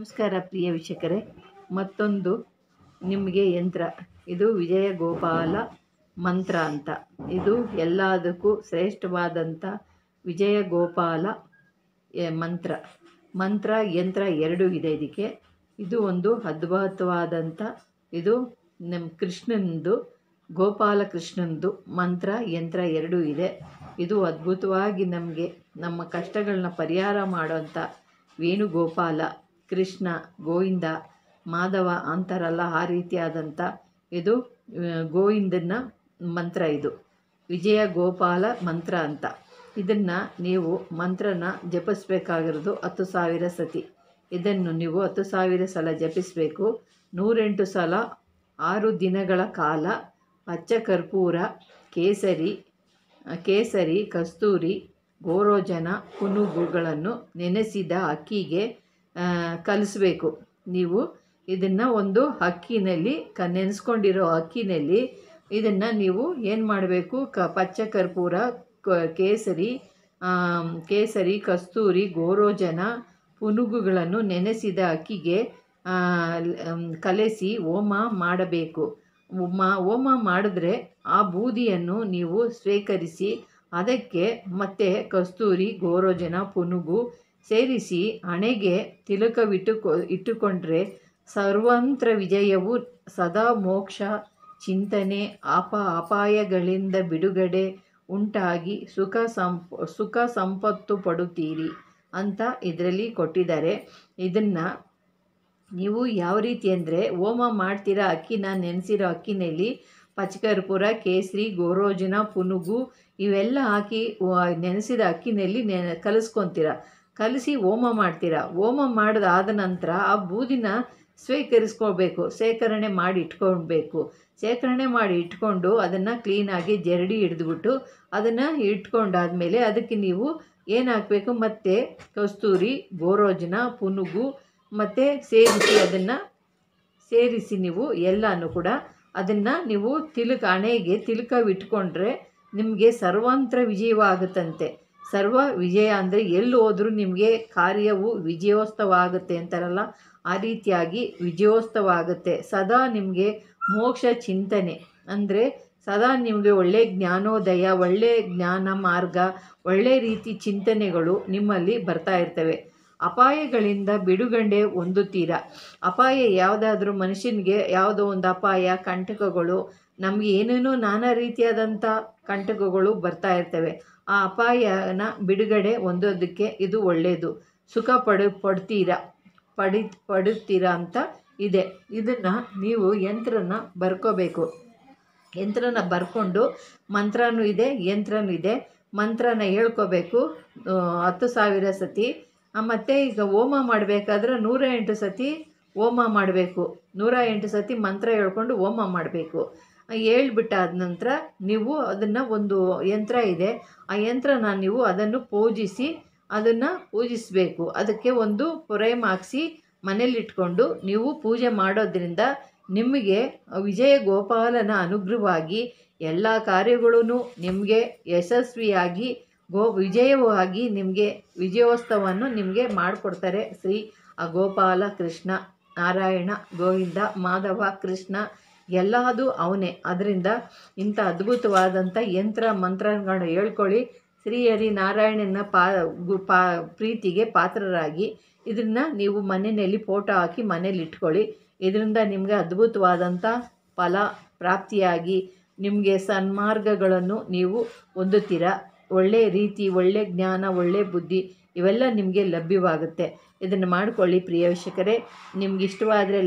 ನಮಸ್ಕಾರ ಪ್ರಿಯ ವೀಕ್ಷಕರೇ ಮತ್ತೊಂದು ನಿಮಗೆ ಯಂತ್ರ ಇದು ವಿಜಯ ಗೋಪಾಲ ಮಂತ್ರ ಅಂತ ಇದು ಎಲ್ಲದಕ್ಕೂ ಶ್ರೇಷ್ಠವಾದಂಥ ವಿಜಯ ಗೋಪಾಲ ಮಂತ್ರ ಮಂತ್ರ ಯಂತ್ರ ಎರಡೂ ಇದೆ ಇದಕ್ಕೆ ಇದು ಒಂದು ಅದ್ಭುತವಾದಂಥ ಇದು ನಮ್ಮ ಕೃಷ್ಣನದು ಗೋಪಾಲಕೃಷ್ಣನದು ಮಂತ್ರ ಯಂತ್ರ ಎರಡೂ ಇದೆ ಇದು ಅದ್ಭುತವಾಗಿ ನಮಗೆ ನಮ್ಮ ಕಷ್ಟಗಳನ್ನ ಪರಿಹಾರ ಮಾಡೋಂಥ ವೇಣುಗೋಪಾಲ ಕೃಷ್ಣ ಗೋವಿಂದ ಮಾಧವ ಅಂತಾರಲ್ಲ ಆ ರೀತಿಯಾದಂಥ ಇದು ಗೋವಿಂದನ ಮಂತ್ರ ಇದು ವಿಜಯ ಗೋಪಾಲ ಮಂತ್ರ ಅಂತ ಇದನ್ನು ನೀವು ಮಂತ್ರನ ಜಪಿಸ್ಬೇಕಾಗಿರೋದು ಹತ್ತು ಸಾವಿರ ಸತಿ ಇದನ್ನು ನೀವು ಹತ್ತು ಸಾವಿರ ಸಲ ಜಪಿಸಬೇಕು ನೂರೆಂಟು ಸಲ ಆರು ದಿನಗಳ ಕಾಲ ಅಚ್ಚ ಕರ್ಪೂರ ಕೇಸರಿ ಕೇಸರಿ ಕಸ್ತೂರಿ ಗೋರೋಜನ ಕುನುಗುಗಳನ್ನು ನೆನೆಸಿದ ಅಕ್ಕಿಗೆ ಕಲಿಸಬೇಕು ನೀವು ಇದನ್ನು ಒಂದು ಅಕ್ಕಿನಲ್ಲಿ ಕ ನೆನೆಸ್ಕೊಂಡಿರೋ ಅಕ್ಕಿನಲ್ಲಿ ಇದನ್ನು ನೀವು ಏನು ಮಾಡಬೇಕು ಕ ಪಚ್ಚ ಕರ್ಪೂರ ಕೇಸರಿ ಕೇಸರಿ ಕಸ್ತೂರಿ ಗೋರೋಜನ ಪುನುಗುಗಳನ್ನು ನೆನೆಸಿದ ಅಕ್ಕಿಗೆ ಕಲಸಿ ಹೋಮ ಮಾಡಬೇಕು ಮಾ ಹೋಮ ಮಾಡಿದ್ರೆ ಆ ಬೂದಿಯನ್ನು ನೀವು ಸ್ವೀಕರಿಸಿ ಅದಕ್ಕೆ ಮತ್ತೆ ಕಸ್ತೂರಿ ಗೋರೋಜನ ಪುನುಗು ಸೇರಿಸಿ ಹಣೆಗೆ ತಿಲಕವಿಟ್ಟುಕೊ ಇಟ್ಟುಕೊಂಡ್ರೆ ಸರ್ವಂತ್ರ ವಿಜಯವು ಸದಾ ಮೋಕ್ಷ ಚಿಂತನೆ ಅಪ ಅಪಾಯಗಳಿಂದ ಬಿಡುಗಡೆ ಉಂಟಾಗಿ ಸುಖ ಸಂಪ್ ಸುಖ ಸಂಪತ್ತು ಪಡುತ್ತೀರಿ ಅಂತ ಇದರಲ್ಲಿ ಕೊಟ್ಟಿದ್ದಾರೆ ಇದನ್ನು ನೀವು ಯಾವ ರೀತಿ ಅಂದರೆ ಹೋಮ ಮಾಡ್ತೀರಾ ಅಕ್ಕಿನ ನೆನೆಸಿರೋ ಅಕ್ಕಿನಲ್ಲಿ ಪಚ್ಕರ್ಪುರ ಕೇಸರಿ ಗೋರೋಜನ ಪುನುಗು ಇವೆಲ್ಲ ಹಾಕಿ ನೆನೆಸಿದ ಅಕ್ಕಿನಲ್ಲಿ ನೆನ ಕಲಿಸ್ಕೊತೀರ ಕಲಸಿ ಹೋಮ ಮಾಡ್ತೀರಾ ಹೋಮ ಮಾಡಿದಾದ ನಂತರ ಆ ಬೂದಿನ ಸ್ವೀಕರಿಸ್ಕೊಳ್ಬೇಕು ಶೇಖರಣೆ ಮಾಡಿ ಇಟ್ಕೊಳ್ಬೇಕು ಶೇಖರಣೆ ಮಾಡಿ ಇಟ್ಕೊಂಡು ಅದನ್ನು ಕ್ಲೀನಾಗಿ ಜರಡಿ ಹಿಡಿದ್ಬಿಟ್ಟು ಅದನ್ನು ಇಟ್ಕೊಂಡಾದಮೇಲೆ ಅದಕ್ಕೆ ನೀವು ಏನು ಹಾಕಬೇಕು ಮತ್ತು ಕಸ್ತೂರಿ ಗೋರೋಜನ ಪುನುಗು ಮತ್ತು ಸೇರಿಸಿ ಅದನ್ನು ಸೇರಿಸಿ ನೀವು ಎಲ್ಲನೂ ಕೂಡ ಅದನ್ನು ನೀವು ತಿಲಕ ಹಣೆಗೆ ತಿಲಕವಿಟ್ಕೊಂಡ್ರೆ ನಿಮಗೆ ಸರ್ವಾಂತರ ವಿಜಯವಾಗುತ್ತಂತೆ ಸರ್ವ ವಿಜಯ ಅಂದರೆ ಎಲ್ಲಿ ಹೋದರೂ ನಿಮಗೆ ಕಾರ್ಯವು ವಿಜಯೋತ್ಸವ ಆಗುತ್ತೆ ಅಂತಾರಲ್ಲ ಆ ರೀತಿಯಾಗಿ ವಿಜಯೋತ್ಸವ ಆಗುತ್ತೆ ಸದಾ ನಿಮಗೆ ಮೋಕ್ಷ ಚಿಂತನೆ ಅಂದರೆ ಸದಾ ನಿಮಗೆ ಒಳ್ಳೆಯ ಜ್ಞಾನೋದಯ ಒಳ್ಳೆಯ ಜ್ಞಾನ ಮಾರ್ಗ ಒಳ್ಳೆಯ ರೀತಿ ಚಿಂತನೆಗಳು ನಿಮ್ಮಲ್ಲಿ ಬರ್ತಾ ಇರ್ತವೆ ಅಪಾಯಗಳಿಂದ ಬಿಡುಗಡೆ ಹೊಂದುತ್ತೀರ ಅಪಾಯ ಯಾವುದಾದ್ರೂ ಮನುಷ್ಯನಿಗೆ ಯಾವುದೋ ಒಂದು ಅಪಾಯ ಕಂಟಕಗಳು ನಮಗೆ ಏನೇನೋ ನಾನಾ ರೀತಿಯಾದಂಥ ಕಂಟಕಗಳು ಬರ್ತಾ ಇರ್ತವೆ ಆ ಅಪಾಯನ ಬಿಡುಗಡೆ ಹೊಂದೋದಕ್ಕೆ ಇದು ಒಳ್ಳೆಯದು ಸುಖ ಪಡ ಪಡ್ತೀರ ಪಡಿ ಪಡುತ್ತೀರ ಅಂತ ಇದೆ ಇದನ್ನು ನೀವು ಯಂತ್ರನ ಬರ್ಕೋಬೇಕು ಯಂತ್ರನ ಬರ್ಕೊಂಡು ಮಂತ್ರನೂ ಇದೆ ಯಂತ್ರನೂ ಇದೆ ಮಂತ್ರನ ಹೇಳ್ಕೋಬೇಕು ಹತ್ತು ಸಾವಿರ ಸತಿ ಮತ್ತು ಈಗ ಹೋಮ ಮಾಡಬೇಕಾದ್ರೆ ನೂರ ಎಂಟು ಸತಿ ಹೋಮ ಮಾಡಬೇಕು ನೂರ ಎಂಟು ಸತಿ ಮಂತ್ರ ಹೇಳ್ಕೊಂಡು ಹೋಮ ಮಾಡಬೇಕು ಹೇಳ್ಬಿಟ್ಟಾದ ನಂತರ ನೀವು ಅದನ್ನು ಒಂದು ಯಂತ್ರ ಇದೆ ಆ ಯಂತ್ರನ ನೀವು ಅದನ್ನು ಪೂಜಿಸಿ ಅದನ್ನು ಪೂಜಿಸಬೇಕು ಅದಕ್ಕೆ ಒಂದು ಪೊರೆಮ್ ಹಾಕ್ಸಿ ಮನೇಲಿಟ್ಕೊಂಡು ನೀವು ಪೂಜೆ ಮಾಡೋದ್ರಿಂದ ನಿಮಗೆ ವಿಜಯ ಗೋಪಾಲನ ಅನುಗ್ರಹವಾಗಿ ಎಲ್ಲ ಕಾರ್ಯಗಳೂ ನಿಮಗೆ ಯಶಸ್ವಿಯಾಗಿ ಗೋ ವಿಜಯವಾಗಿ ನಿಮಗೆ ವಿಜಯೋತ್ಸವವನ್ನು ನಿಮಗೆ ಮಾಡಿಕೊಡ್ತಾರೆ ಶ್ರೀ ಗೋಪಾಲ ಕೃಷ್ಣ ನಾರಾಯಣ ಗೋವಿಂದ ಮಾಧವ ಕೃಷ್ಣ ಎಲ್ಲದೂ ಅವನೇ ಅದರಿಂದ ಇಂಥ ಅದ್ಭುತವಾದಂಥ ಯಂತ್ರ ಮಂತ್ರಗಳನ್ನು ಹೇಳ್ಕೊಳ್ಳಿ ಹರಿ ನಾರಾಯಣನ ಪಾ ಗು ಪಾ ಪ್ರೀತಿಗೆ ಪಾತ್ರರಾಗಿ ಇದನ್ನು ನೀವು ಮನೆಯಲ್ಲಿ ಫೋಟೋ ಹಾಕಿ ಮನೇಲಿ ಇಟ್ಕೊಳ್ಳಿ ಇದರಿಂದ ನಿಮಗೆ ಅದ್ಭುತವಾದಂಥ ಫಲ ಪ್ರಾಪ್ತಿಯಾಗಿ ನಿಮಗೆ ಸನ್ಮಾರ್ಗಗಳನ್ನು ನೀವು ಹೊಂದುತ್ತೀರಾ ಒಳ್ಳೆಯ ರೀತಿ ಒಳ್ಳೆಯ ಜ್ಞಾನ ಒಳ್ಳೆಯ ಬುದ್ಧಿ ಇವೆಲ್ಲ ನಿಮಗೆ ಲಭ್ಯವಾಗುತ್ತೆ ಇದನ್ನು ಮಾಡಿಕೊಳ್ಳಿ ಪ್ರಿಯ ವೀಕ್ಷಕರೇ ನಿಮ್ಗೆ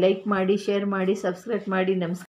ಲೈಕ್ ಮಾಡಿ ಶೇರ್ ಮಾಡಿ ಸಬ್ಸ್ಕ್ರೈಬ್ ಮಾಡಿ ನಮಸ್ಕಾರ